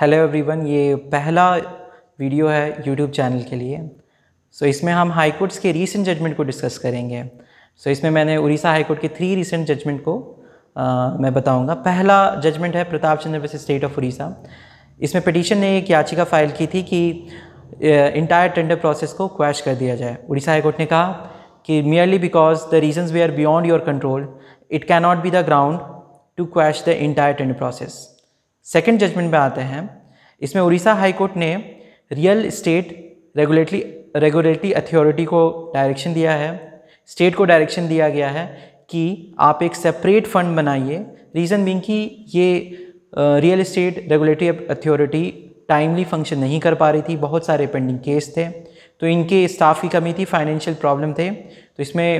hello everyone ये पहला video है यूट्यूब चैनल के लिए सो so, इसमें हम हाई कोर्ट्स के रीसेंट जजमेंट को डिस्कस करेंगे सो so, इसमें मैंने उड़ीसा हाई कोर्ट के थ्री रीसेंट जजमेंट को आ, मैं बताऊंगा पहला जजमेंट है प्रताप चंद्र वैसे स्टेट ऑफ उड़ीसा इसमें पटिशन ने एक याचिका फाइल की थी कि इंटायर टेंडर प्रोसेस को क्वैश कर दिया जाए उड़ीसा हाई कोर्ट ने कहा कि merely because the reasons we are beyond your control it cannot be the ground to quash the entire tender process second judgement में आते हैं इसमें उड़ीसा हाईकोर्ट ने real state regulatory regulatory authority को डायरेक्शन दिया है स्टेट को डायरेक्शन दिया गया है कि आप एक सेपरेट फंड बनाइए रीज़न बिंग कि ये real estate regulatory authority timely function नहीं कर पा रही थी बहुत सारे पेंडिंग केस थे तो इनके स्टाफ की कमी थी फाइनेंशियल प्रॉब्लम थे तो इसमें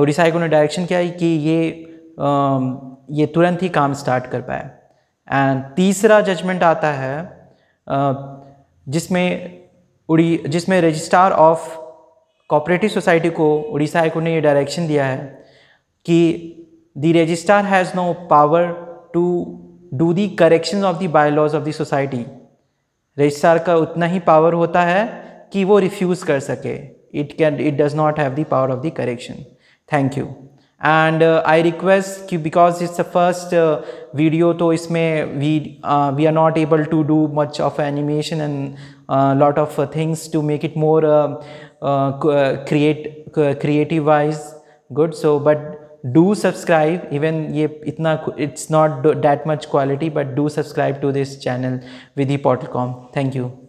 उड़ीसा हाईकोर्ट ने डायरेक्शन किया कि ये आ, ये तुरंत ही काम स्टार्ट कर पाए एंड तीसरा जजमेंट आता है जिसमें उड़ी जिसमें रजिस्ट्रार ऑफ कोऑपरेटिव सोसाइटी को उड़ीसा हाईकोर्ट ने ये डायरेक्शन दिया है कि the registrar has no power to do the correction of the bylaws of the society registrar का उतना ही पावर होता है कि वो रिफ्यूज़ कर सके it can it does not have the power of the correction thank you and uh, i request because it's the first uh, video so it's may we uh, we are not able to do much of animation and a lot of things to make it more create creative wise good so but do subscribe even it's not that much quality but do subscribe to this channel with portal.com thank you